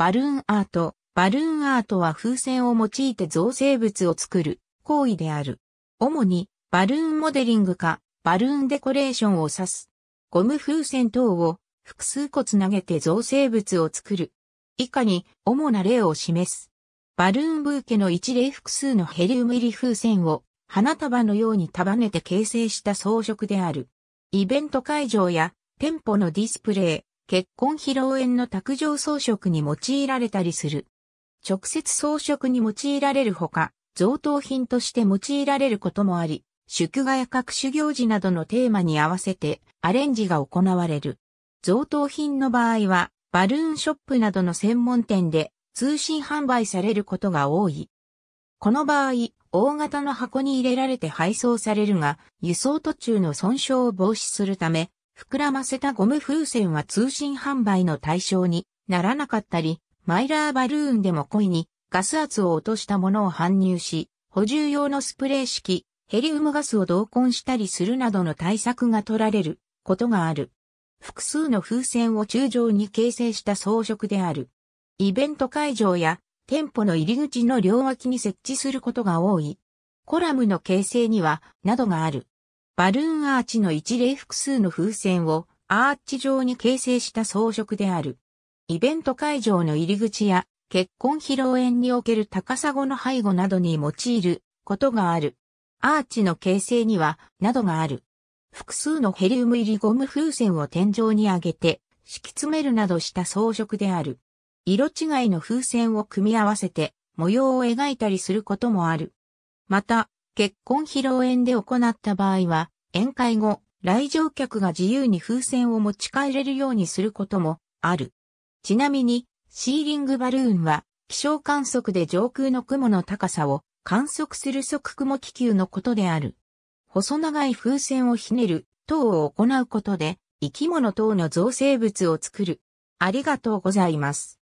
バルーンアート。バルーンアートは風船を用いて造成物を作る行為である。主にバルーンモデリングかバルーンデコレーションを指す。ゴム風船等を複数個つなげて造成物を作る。以下に主な例を示す。バルーンブーケの一例複数のヘリウム入り風船を花束のように束ねて形成した装飾である。イベント会場や店舗のディスプレイ、結婚披露宴の卓上装飾に用いられたりする。直接装飾に用いられるほか、贈答品として用いられることもあり、祝賀や各種行事などのテーマに合わせてアレンジが行われる。贈答品の場合は、バルーンショップなどの専門店で通信販売されることが多い。この場合、大型の箱に入れられて配送されるが、輸送途中の損傷を防止するため、膨らませたゴム風船は通信販売の対象にならなかったり、マイラーバルーンでも故意にガス圧を落としたものを搬入し、補充用のスプレー式、ヘリウムガスを同梱したりするなどの対策が取られることがある。複数の風船を柱状に形成した装飾である。イベント会場や店舗の入り口の両脇に設置することが多い。コラムの形成には、などがある。バルーンアーチの一例複数の風船をアーチ状に形成した装飾である。イベント会場の入り口や結婚披露宴における高砂の背後などに用いることがある。アーチの形成には、などがある。複数のヘリウム入りゴム風船を天井に上げて、敷き詰めるなどした装飾である。色違いの風船を組み合わせて模様を描いたりすることもある。また、結婚披露宴で行った場合は、宴会後、来場客が自由に風船を持ち帰れるようにすることもある。ちなみに、シーリングバルーンは、気象観測で上空の雲の高さを観測する即雲気球のことである。細長い風船をひねる等を行うことで、生き物等の造成物を作る。ありがとうございます。